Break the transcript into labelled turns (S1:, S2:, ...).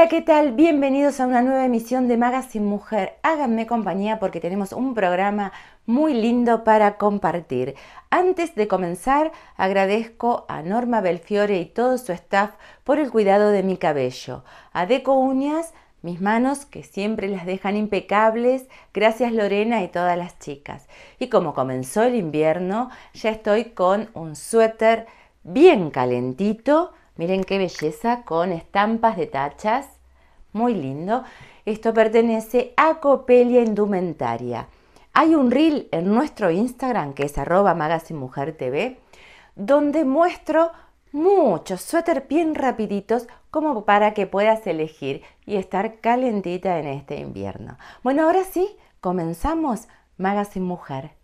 S1: Hola, ¿qué tal? Bienvenidos a una nueva emisión de Magazine Mujer. Háganme compañía porque tenemos un programa muy lindo para compartir. Antes de comenzar, agradezco a Norma Belfiore y todo su staff por el cuidado de mi cabello. A Deco Uñas, mis manos que siempre las dejan impecables. Gracias Lorena y todas las chicas. Y como comenzó el invierno, ya estoy con un suéter bien calentito Miren qué belleza con estampas de tachas. Muy lindo. Esto pertenece a Copelia Indumentaria. Hay un reel en nuestro Instagram que es arroba donde muestro muchos suéter bien rapiditos como para que puedas elegir y estar calentita en este invierno. Bueno, ahora sí, comenzamos Magazine Mujer.